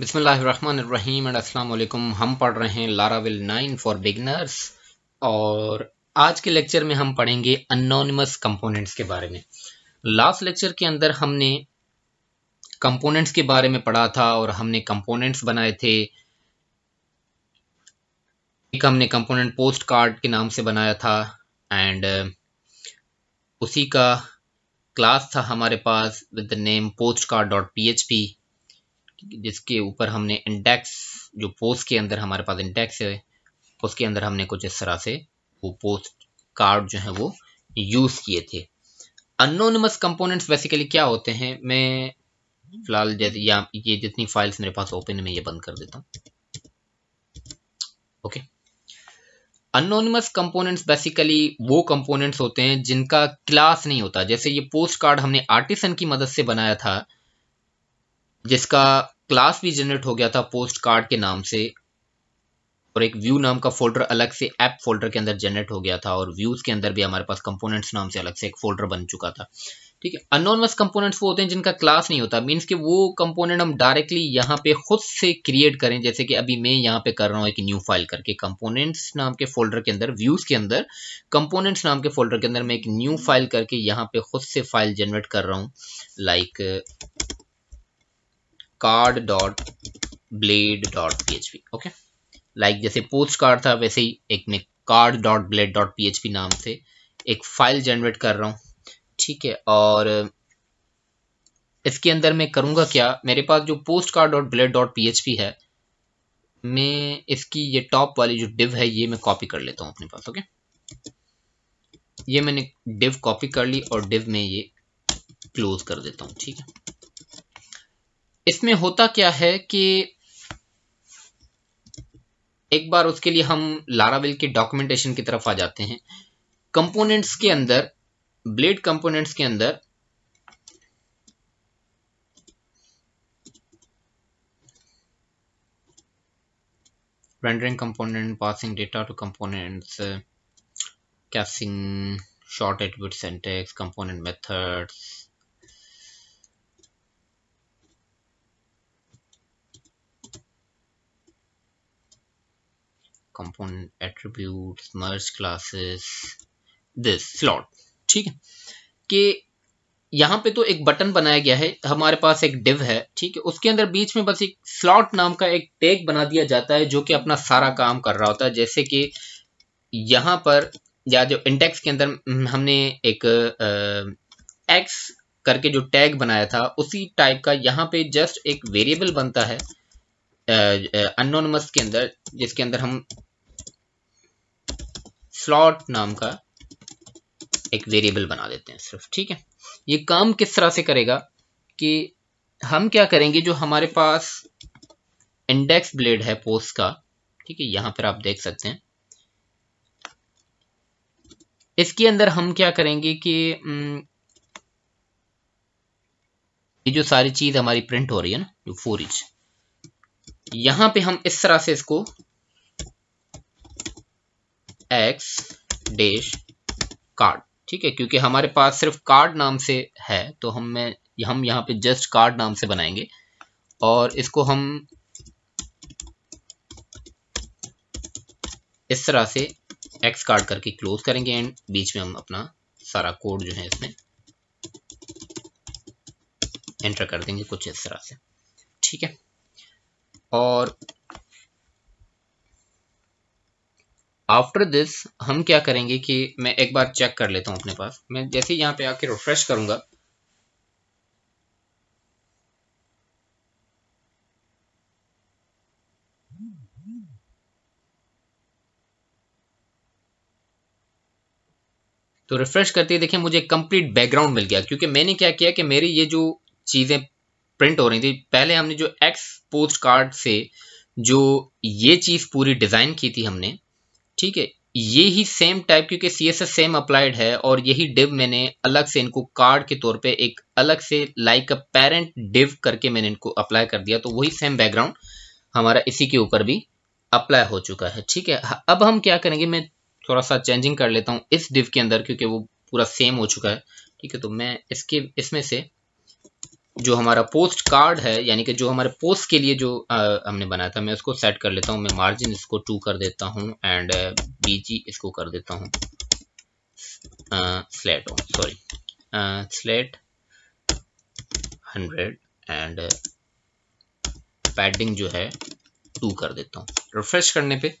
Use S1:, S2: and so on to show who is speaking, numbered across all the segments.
S1: बिसमीम एंड अस्सलाम हम पढ़ रहे हैं लारावेल नाइन फॉर बिगनर्स और आज के लेक्चर में हम पढ़ेंगे अनोनिमस कंपोनेंट्स के बारे में लास्ट लेक्चर के अंदर हमने कंपोनेंट्स के बारे में पढ़ा था और हमने कंपोनेंट्स बनाए थे एक हमने कंपोनेंट पोस्ट कार्ड के नाम से बनाया था एंड उसी का क्लास था हमारे पास with the name post card dot P H P जिसके ऊपर हमने इंडेक्स जो पोस्ट के अंदर हमारे पास इंडेक्स है उसके अंदर हमने कुछ इस तरह से वो पोस्ट कार्ड जो है वो यूज़ किए थे अनोनमस कंपोनेंट्स बेसिकली क्या होते हैं मैं फिलहाल जैसे या ये जितनी फाइल्स मेरे पास ओपन है मैं ये बंद कर देता हूँ ओके अनोनमस कंपोनेंट्स बेसिकली वो कंपोनेंट्स होते हैं जिनका क्लास नहीं होता जैसे ये पोस्ट कार्ड हमने आर्टिसन की मदद से बनाया था जिसका क्लास भी जनरेट हो गया था पोस्ट कार्ड के नाम से और एक व्यू नाम का फोल्डर अलग से ऐप फोल्डर के अंदर जनरेट हो गया था और व्यूज के अंदर भी हमारे पास कंपोनेंट्स नाम से अलग से एक फोल्डर बन चुका था ठीक है अनोनमस कंपोनेंट्स वो होते हैं जिनका क्लास नहीं होता मीन्स कि वो कंपोनेंट हम डायरेक्टली यहाँ पे खुद से क्रिएट करें जैसे कि अभी मैं यहाँ पे कर रहा हूँ एक न्यू फाइल करके कंपोनेंट्स नाम के फोल्डर के अंदर व्यूज के अंदर कंपोनेंट्स नाम के फोल्डर के अंदर मैं एक न्यू फाइल करके यहाँ पे खुद से फाइल जनरेट कर रहा हूँ like blade dot P H P okay like जैसे पोस्ट कार्ड था वैसे ही एक मैं card dot blade dot P नाम से एक फाइल जनरेट कर रहा हूँ ठीक है और इसके अंदर मैं करूँगा क्या मेरे पास जो post card dot blade dot P है मैं इसकी ये टॉप वाली जो डिव है ये मैं कॉपी कर लेता हूँ अपने पास ओके ये मैंने डिव कॉपी कर ली और डिव में ये क्लोज कर देता हूँ ठीक है इसमें होता क्या है कि एक बार उसके लिए हम लारावेल के डॉक्यूमेंटेशन की तरफ आ जाते हैं कंपोनेंट्स के अंदर ब्लेड कंपोनेंट्स के अंदर rendering component passing data to components casing short एडविट syntax component methods component attributes merge classes this slot ठीक है कि यहाँ पे तो एक बटन बनाया गया है हमारे पास एक डिव है ठीक है उसके अंदर बीच में बस एक स्लॉट नाम का एक टैग बना दिया जाता है जो कि अपना सारा काम कर रहा होता है जैसे कि यहाँ पर या जो इंडेक्स के अंदर हमने एक एक्स करके जो टैग बनाया था उसी टाइप का यहाँ पे जस्ट एक वेरिएबल बनता है अनोनमस के अंदर जिसके अंदर हम स्लॉट नाम का एक वेरिएबल बना देते हैं सिर्फ ठीक है ये काम किस तरह से करेगा कि हम क्या करेंगे जो हमारे पास इंडेक्स ब्लेड है पोस्ट का ठीक है यहां पर आप देख सकते हैं इसके अंदर हम क्या करेंगे कि हम्म, ये जो सारी चीज हमारी प्रिंट हो रही है ना जो फोर इंच यहां पे हम इस तरह से इसको एक्स डेश कार्ड ठीक है क्योंकि हमारे पास सिर्फ कार्ड नाम से है तो हम मैं हम यहाँ पे जस्ट कार्ड नाम से बनाएंगे और इसको हम इस तरह से एक्स कार्ड करके क्लोज करेंगे एंड बीच में हम अपना सारा कोड जो है इसमें एंटर कर देंगे कुछ इस तरह से ठीक है और आफ्टर दिस हम क्या करेंगे कि मैं एक बार चेक कर लेता हूं अपने पास मैं जैसे यहां पे आके रिफ्रेश करूंगा तो रिफ्रेश करते ही देखिए मुझे कंप्लीट बैकग्राउंड मिल गया क्योंकि मैंने क्या किया कि मेरी ये जो चीज़ें प्रिंट हो रही थी पहले हमने जो एक्स पोस्ट कार्ड से जो ये चीज़ पूरी डिज़ाइन की थी हमने ठीक है ये ही सेम टाइप क्योंकि C S S same applied है और यही डिव मैंने अलग से इनको कार्ड के तौर पे एक अलग से लाइक अ पेरेंट डिव करके मैंने इनको अप्लाई कर दिया तो वही सेम बैकग्राउंड हमारा इसी के ऊपर भी अप्लाई हो चुका है ठीक है अब हम क्या करेंगे मैं थोड़ा सा चेंजिंग कर लेता हूँ इस डिव के अंदर क्योंकि वो पूरा सेम हो चुका है ठीक है तो मैं इसके इसमें से जो हमारा पोस्ट कार्ड है यानी कि जो हमारे पोस्ट के लिए जो आ, हमने बनाया था मैं उसको सेट कर लेता हूँ मैं मार्जिन इसको टू कर देता हूँ एंड बीजी इसको कर देता हूँ slate sorry slate hundred and padding जो है टू कर देता हूँ रिफ्रेश करने पे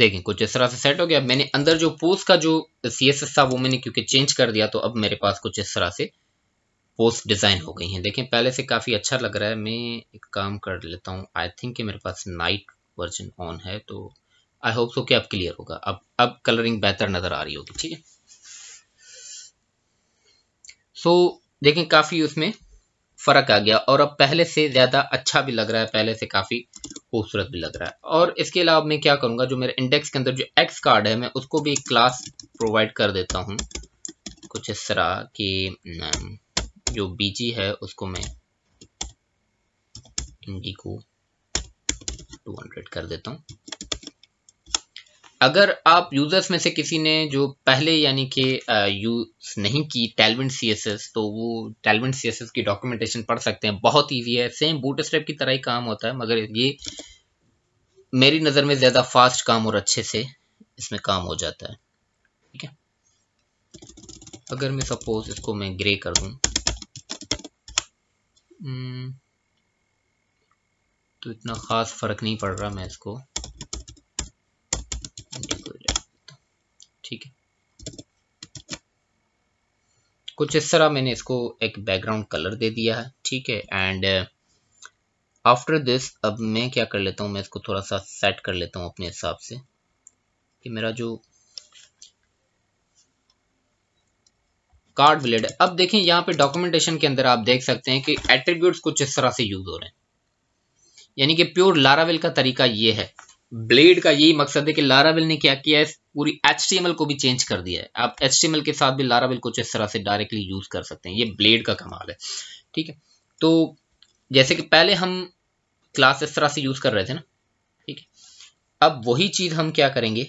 S1: देखें कुछ इस तरह से सेट हो गया मैंने अंदर जो पोस्ट का जो सी था वो मैंने क्योंकि चेंज कर दिया तो अब मेरे पास कुछ इस तरह से पोस्ट डिज़ाइन हो गई हैं देखें पहले से काफ़ी अच्छा लग रहा है मैं एक काम कर लेता हूँ आई थिंक कि मेरे पास नाइट वर्जन ऑन है तो आई होप सो कि अब क्लियर होगा अब अब कलरिंग बेहतर नज़र आ रही होगी ठीक है सो देखें काफ़ी उसमें फ़र्क आ गया और अब पहले से ज़्यादा अच्छा भी लग रहा है पहले से काफ़ी खूबसूरत भी लग रहा है और इसके अलावा मैं क्या करूँगा जो मेरे इंडेक्स के अंदर जो एक्स कार्ड है मैं उसको भी एक क्लास प्रोवाइड कर देता हूँ कुछ इस तरह कि जो बीजी है उसको मैं इंडी को 200 कर देता हूँ अगर आप यूज़र्स में से किसी ने जो पहले यानी कि यूज़ नहीं की टेलवेंट सी तो वो टेलवेंट सी की डॉक्यूमेंटेशन पढ़ सकते हैं बहुत ईजी है सेम बूट स्टेप की तरह ही काम होता है मगर ये मेरी नज़र में ज़्यादा फास्ट काम और अच्छे से इसमें काम हो जाता है ठीक है अगर मैं सपोज इसको मैं ग्रे कर दूँ हम्म, तो इतना ख़ास फ़र्क नहीं पड़ रहा मैं इसको कुछ इस तरह मैंने इसको एक बैकग्राउंड कलर दे दिया है ठीक है एंड आफ्टर दिस अब मैं क्या कर लेता हूँ मैं इसको थोड़ा सा सेट कर लेता हूँ अपने हिसाब से कि मेरा जो कार्ड ब्लेड अब देखें यहाँ पे डॉक्यूमेंटेशन के अंदर आप देख सकते हैं कि एट्रीब्यूट कुछ इस तरह से यूज हो रहे हैं यानी कि प्योर लारावेल का तरीका ये है ब्लेड का यही मकसद है कि लारावेल ने क्या किया है पूरी एच को भी चेंज कर दिया है आप एच के साथ भी लारावेल कुछ इस तरह से डायरेक्टली यूज कर सकते हैं ये ब्लेड का कमाल है ठीक है तो जैसे कि पहले हम क्लास इस तरह से यूज कर रहे थे ना ठीक है अब वही चीज हम क्या करेंगे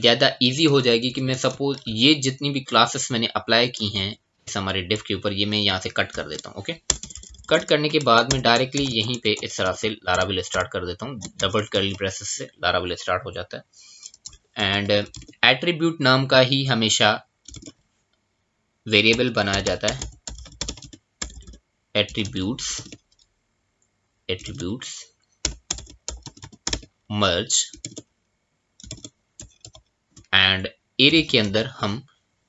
S1: ज़्यादा इजी हो जाएगी कि मैं सपोज ये जितनी भी क्लासेस मैंने अप्लाई की हैं इस हमारे डिफ के ऊपर ये मैं यहाँ से कट कर देता हूँ ओके कट करने के बाद में डायरेक्टली यहीं पे इस तरह से बिल स्टार्ट कर देता हूँ डबल कर्ली प्रेसेस से बिल स्टार्ट हो जाता है एंड एट्रीब्यूट नाम का ही हमेशा वेरिएबल बनाया जाता है attributes attributes merge and array के अंदर हम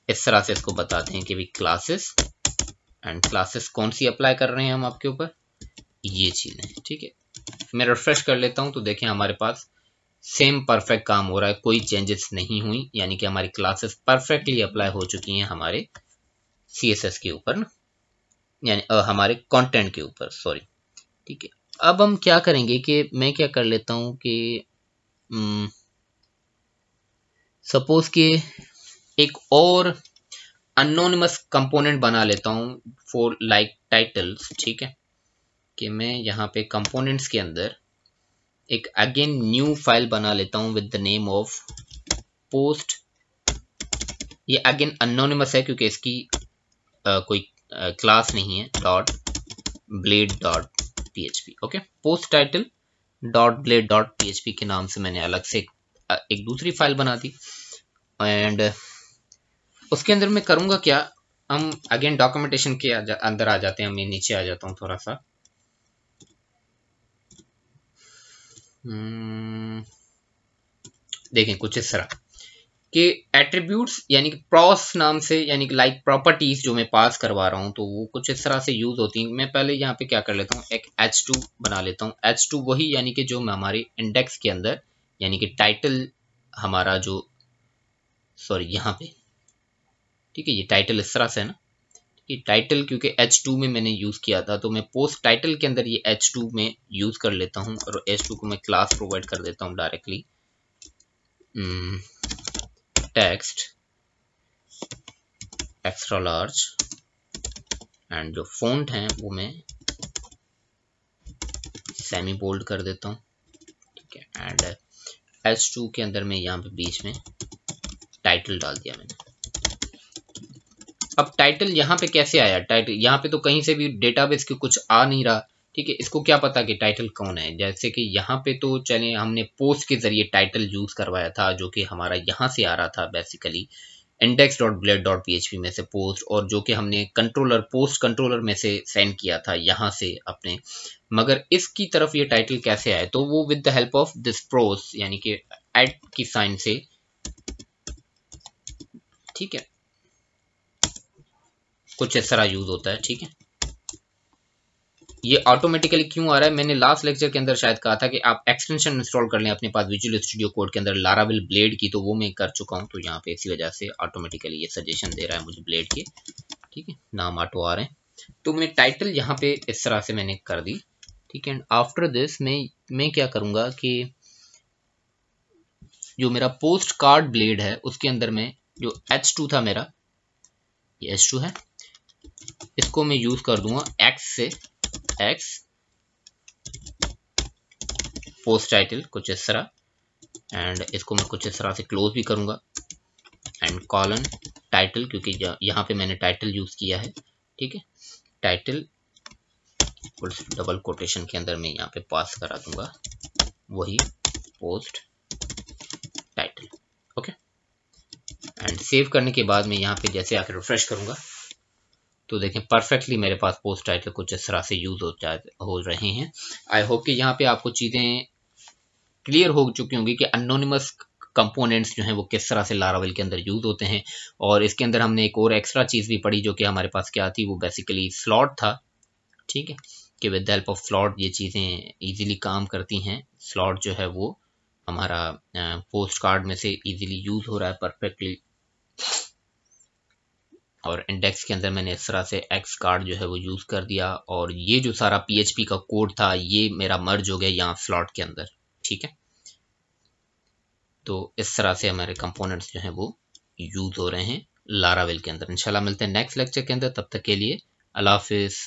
S1: इस तरह से इसको बताते हैं कि भी क्लासेस एंड क्लासेस कौन सी अप्लाई कर रहे हैं हम आपके ऊपर ये चीज़ें ठीक है मैं रिफ्रेश कर लेता हूँ तो देखें हमारे पास सेम परफेक्ट काम हो रहा है कोई चेंजेस नहीं हुई यानी कि हमारी क्लासेस परफेक्टली अप्लाई हो चुकी हैं हमारे सी के ऊपर ना यानी हमारे कंटेंट के ऊपर सॉरी ठीक है अब हम क्या करेंगे कि मैं क्या कर लेता हूँ कि सपोज हम्म, के एक और अनोनमस कंपोनेंट बना लेता हूँ फॉर लाइक टाइटल्स ठीक है कि मैं यहाँ पे कंपोनेंट्स के अंदर एक अगेन न्यू फाइल बना लेता हूँ with the name of post ये अगेन अनोनिमस है क्योंकि इसकी आ, कोई क्लास नहीं है dot blade dot P H P okay post title dot blade dot P H P के नाम से मैंने अलग से एक, एक दूसरी फाइल बना दी एंड उसके अंदर मैं करूंगा क्या हम अगेन डॉक्यूमेंटेशन के अंदर आ जाते हैं मैं नीचे आ जाता हूँ थोड़ा सा हम्म, देखें कुछ इस तरह कि एट्रीब्यूट्स यानी कि प्रॉस नाम से यानी कि लाइक प्रॉपर्टीज जो मैं पास करवा रहा हूँ तो वो कुछ इस तरह से यूज होती हैं मैं पहले यहाँ पे क्या कर लेता हूँ एक एच टू बना लेता हूँ एच टू वही यानी कि जो हमारे इंडेक्स के अंदर यानी कि टाइटल हमारा जो सॉरी यहाँ पे ठीक है ये टाइटल इस तरह से है ना ये टाइटल क्योंकि टू में मैंने यूज़ किया था तो मैं पोस्ट टाइटल के अंदर ये टू में यूज़ कर लेता हूँ और टू को मैं क्लास प्रोवाइड कर देता हूँ directly text extra large and जो फॉन्ट हैं वो मैं सेमी बोल्ड कर देता हूँ ठीक है एंड टू के अंदर मैं यहाँ पे बीच में टाइटल डाल दिया मैंने अब टाइटल यहाँ पे कैसे आया टाइटल यहाँ पे तो कहीं से भी डेटाबेस के कुछ आ नहीं रहा ठीक है इसको क्या पता कि टाइटल कौन है जैसे कि यहाँ पे तो चले हमने पोस्ट के जरिए टाइटल यूज करवाया था जो कि हमारा यहाँ से आ रहा था basically index dot blade dot P में से पोस्ट और जो कि हमने कंट्रोलर पोस्ट कंट्रोलर में से सेंड किया था यहाँ से अपने मगर इसकी तरफ ये टाइटल कैसे आए तो वो with the help of this props यानी कि एट की साइन से ठीक है कुछ इस तरह यूज होता है ठीक है ये ऑटोमेटिकली क्यों आ रहा है मैंने लास्ट लेक्चर के अंदर शायद कहा था कि आप एक्सटेंशन इंस्टॉल कर लें अपने पास विजुअल स्टूडियो कोड के अंदर लाराविल ब्लेड की तो वो मैं कर चुका हूँ तो यहाँ पे इसी वजह से ऑटोमेटिकली ये सजेशन दे रहा है मुझे ब्लेड के ठीक है नाम ऑटो आ रहे हैं तो मैं टाइटल यहाँ पे इस तरह से मैंने कर दी ठीक है एंड आफ्टर दिस में मैं क्या करूंगा कि जो मेरा पोस्ट कार्ड ब्लेड है उसके अंदर में जो एच टू था मेरा ये एच है इसको मैं यूज कर दूंगा एक्स से एक्स पोस्ट टाइटल कुछ इस तरह एंड इसको मैं कुछ इस तरह से क्लोज भी करूंगा एंड कॉलन टाइटल क्योंकि यहां पे मैंने टाइटल यूज किया है ठीक है टाइटल डबल कोटेशन के अंदर मैं यहाँ पे पास करा दूंगा वही post title okay and save करने के बाद मैं यहाँ पे जैसे आकर रिफ्रेश करूंगा तो देखें परफेक्टली मेरे पास पोस्ट टाइटल कुछ इस तरह से यूज़ हो जा हो रहे हैं आई होप कि यहाँ पे आपको चीज़ें क्लियर हो चुकी होंगी कि अनोनिमस कंपोनेंट्स जो हैं वो किस तरह से लारावेल के अंदर यूज़ होते हैं और इसके अंदर हमने एक और एक्स्ट्रा चीज़ भी पढ़ी जो कि हमारे पास क्या थी वो बेसिकली स्लॉट था ठीक है कि विद हेल्प ऑफ स्लॉट ये चीज़ें ईजिली काम करती हैं स्लॉट जो है वो हमारा पोस्ट कार्ड में से ईजिली यूज़ हो रहा है परफेक्टली और इंडेक्स के अंदर मैंने इस तरह से एक्स कार्ड जो है वो यूज़ कर दिया और ये जो सारा पी का कोड था ये मेरा मर्ज हो गया यहाँ स्लॉट के अंदर ठीक है तो इस तरह से हमारे कंपोनेंट्स जो हैं वो यूज़ हो रहे हैं लारावेल के अंदर इंशाल्लाह मिलते हैं नेक्स्ट लेक्चर के अंदर तब तक के लिए अल्लाह हाफिज़